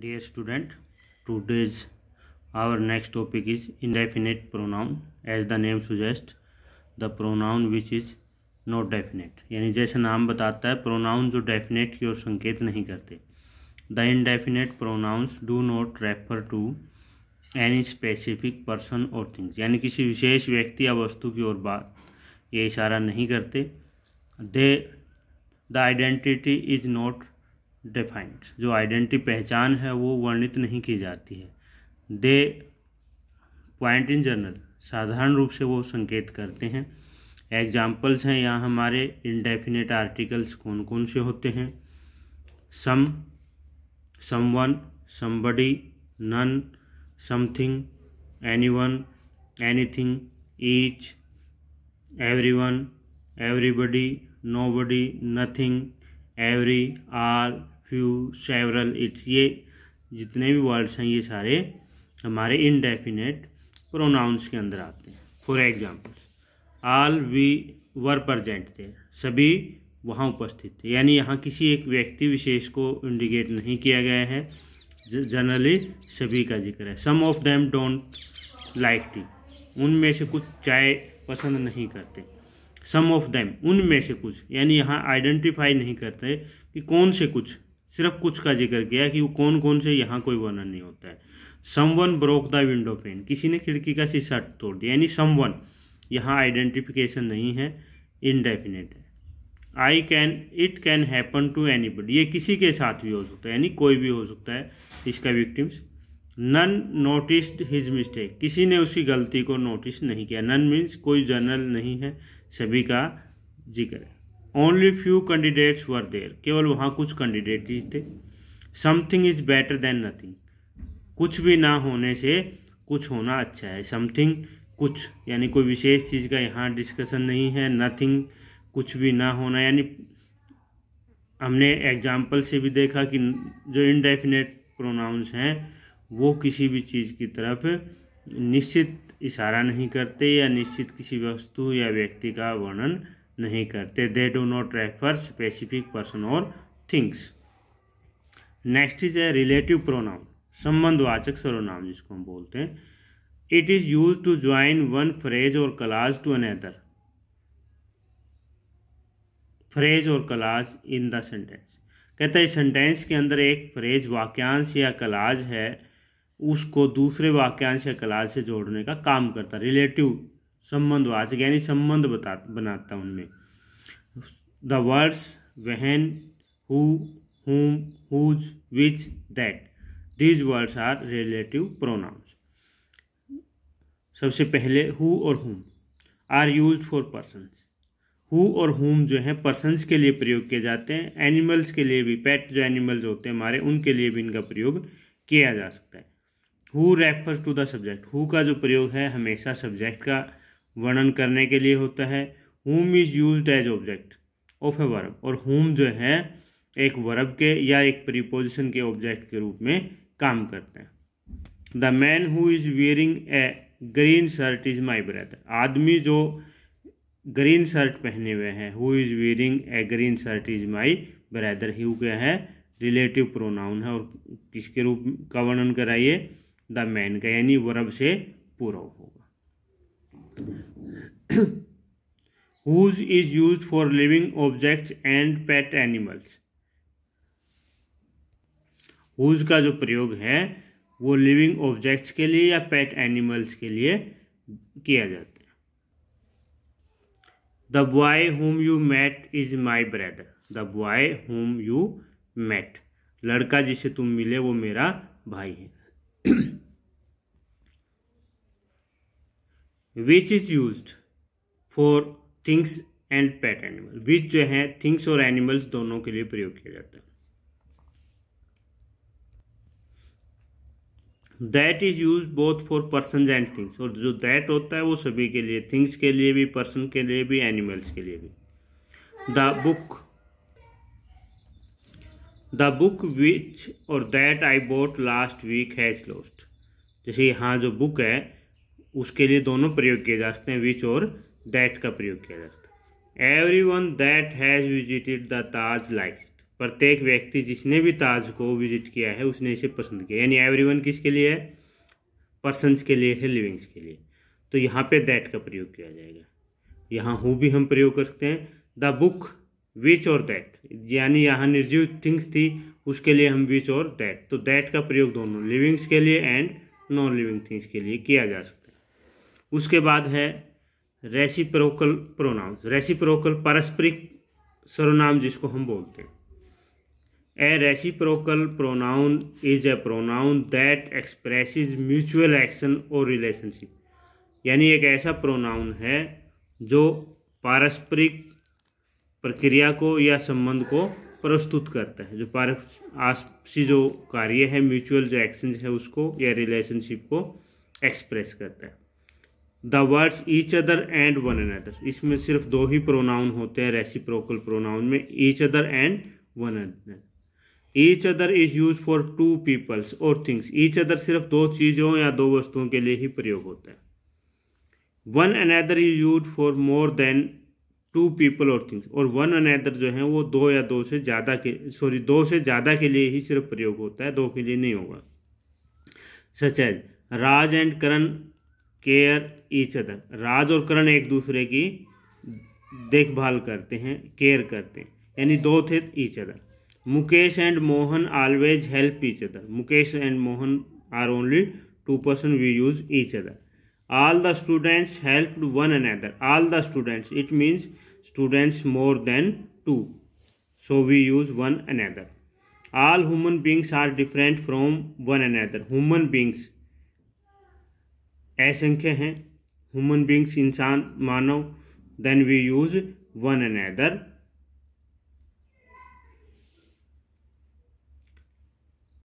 dear student today our next topic is indefinite pronoun as the name suggest the pronoun which is not definite यानी जैसे नाम बताता है pronoun जो definite की ओर संकेत नहीं करते the indefinite pronouns do not refer to any specific person और थिंग्स यानी किसी विशेष व्यक्ति या वस्तु की ओर बात ये इशारा नहीं करते they the identity is not defined जो आइडेंटिटी पहचान है वो वर्णित नहीं की जाती है दे पॉइंट इन जनरल साधारण रूप से वो संकेत करते हैं एग्जाम्पल्स हैं यहाँ हमारे इनडेफिनेट आर्टिकल्स कौन कौन से होते हैं some someone somebody none something anything each every one everybody body nothing every are few several it's ये जितने भी वर्ड्स हैं ये सारे हमारे इनडेफिनेट प्रोनाउंस के अंदर आते हैं for example all we were present थे सभी वहाँ उपस्थित थे यानी यहाँ किसी एक व्यक्ति विशेष को इंडिकेट नहीं किया गया है जनरली सभी का जिक्र है some of them don't like tea उनमें से कुछ चाय पसंद नहीं करते सम ऑफ डैम उनमें से कुछ यानी यहाँ आइडेंटिफाई नहीं करते कि कौन से कुछ सिर्फ कुछ का जिक्र किया कि वो कौन कौन से यहाँ कोई वर्णन नहीं होता है someone broke the window pane किसी ने खिड़की का शीशा तोड़ दिया यानी समवन यहाँ आइडेंटिफिकेशन नहीं है इनडेफिनेट है I can it can happen to anybody ये किसी के साथ भी हो सकता है यानी कोई भी हो सकता है इसका victims none noticed his mistake किसी ने उसकी गलती को नोटिस नहीं किया नन मीन्स कोई जनरल नहीं है सभी का जिक्र है only few candidates were there केवल वहाँ कुछ कैंडिडेट ही थे something is better than nothing कुछ भी ना होने से कुछ होना अच्छा है समथिंग कुछ यानी कोई विशेष चीज़ का यहाँ डिस्कशन नहीं है नथिंग कुछ भी ना होना यानी हमने एग्जाम्पल से भी देखा कि जो इनडेफिनेट प्रोनाउंस हैं वो किसी भी चीज़ की तरफ निश्चित इशारा नहीं करते या निश्चित किसी वस्तु या व्यक्ति का वर्णन नहीं करते they do not refer specific person और things next is a relative pronoun संबंधवाचक सर्वनाम जिसको हम बोलते हैं it is use to join one phrase और क्लास टू अनदर फ्रेज और क्लास इन द सेंटेंस कहते हैं सेंटेंस के अंदर एक फ्रेज वाक्यांश या क्लाज है उसको दूसरे वाक्यांश या क्लाज से जोड़ने का काम करता है रिलेटिव संबंध वाचक यानी संबंध बता बनाता हूँ उनमें the words when who whom whose which that these words are relative pronouns सबसे पहले हु और whom are use for persons who और हुम जो हैं पर्सनस के लिए प्रयोग किए जाते हैं एनिमल्स के लिए भी पेट जो एनिमल्स होते हैं हमारे उनके लिए भी इनका प्रयोग किया जा सकता है who refers to the subject who का जो प्रयोग है हमेशा सब्जेक्ट का वर्णन करने के लिए होता है whom is use as object of a verb और हुम जो है एक वर्ब के या एक प्रीपोजिशन के ऑब्जेक्ट के रूप में काम करते हैं the man who is wearing a green shirt is my brother आदमी जो ग्रीन शर्ट पहने हुए हैं who is wearing a green shirt is my brother ही क्या है रिलेटिव प्रोनाउन है और किसके रूप का वर्णन कराइए द मैन का यानी वर्ब से पूरा होगा whose is use for living objects and pet animals whose का जो प्रयोग है वो लिविंग ऑब्जेक्ट्स के लिए या पेट एनिमल्स के लिए किया जाता है the boy whom you met is my brother the boy whom you met लड़का जिसे तुम मिले वो मेरा भाई है which is use for things and pet animal which जो है थिंग्स और एनिमल्स दोनों के लिए प्रयोग किया जाता है that is use both for person and things और जो दैट होता है वो सभी के लिए थिंग्स के लिए भी पर्सन के लिए भी एनिमल्स के लिए भी the book the book which और that I bought last week has lost जैसे हाँ जो बुक है उसके लिए दोनों प्रयोग किए जा सकते हैं विच और दैट का प्रयोग किया जा सकता है everyone that has visited the Taj likes प्रत्येक व्यक्ति जिसने भी ताज को विजिट किया है उसने इसे पसंद किया यानी एवरी वन किसके लिए है पर्सनस के लिए है लिविंग्स के लिए तो यहाँ पे दैट का प्रयोग किया जाएगा यहाँ हु भी हम प्रयोग कर सकते हैं द बुक विच और दैट यानी यहाँ निर्जीव थिंग्स थी उसके लिए हम विच और दैट तो दैट का प्रयोग दोनों लिविंग्स के लिए एंड नॉन लिविंग थिंग्स के लिए किया जा सकता है उसके बाद है रेसिप्रोकल प्रोनाउंस रेसिप्रोकल पारस्परिक सर्वनाम जिसको हम बोलते हैं a reciprocal pronoun is a pronoun that expresses mutual action और रिलेशनशिप यानी एक ऐसा प्रोनाउन है जो पारस्परिक प्रक्रिया को या संबंध को प्रस्तुत करता है जो पार आपसी जो कार्य है म्यूचुअल जो एक्शन है उसको या रिलेशनशिप को एक्सप्रेस करता है the words each other and one another इसमें सिर्फ दो ही प्रोनाउन होते हैं रेसिप्रोकल प्रोनाउन में each other and one another each other is use for two peoples और थिंग्स ईच अदर सिर्फ दो चीज़ों या दो वस्तुओं के लिए ही प्रयोग होता है one another is use for more than two people और थिंग्स और वन एन अदर जो है वो दो या दो से ज़्यादा के सॉरी दो से ज़्यादा के लिए ही सिर्फ प्रयोग होता है दो के लिए नहीं होगा such as Raj and Karan care each other Raj और करण एक दूसरे की देखभाल करते हैं केयर करते हैं यानी दो थे each other Mukesh and Mohan always help each other Mukesh and Mohan are only two person we use each other all the students helped one another all the students it means students more than two so we use one another all human beings are different from one another human beings असंख्य हैं human beings इंसान मानव then we use one N other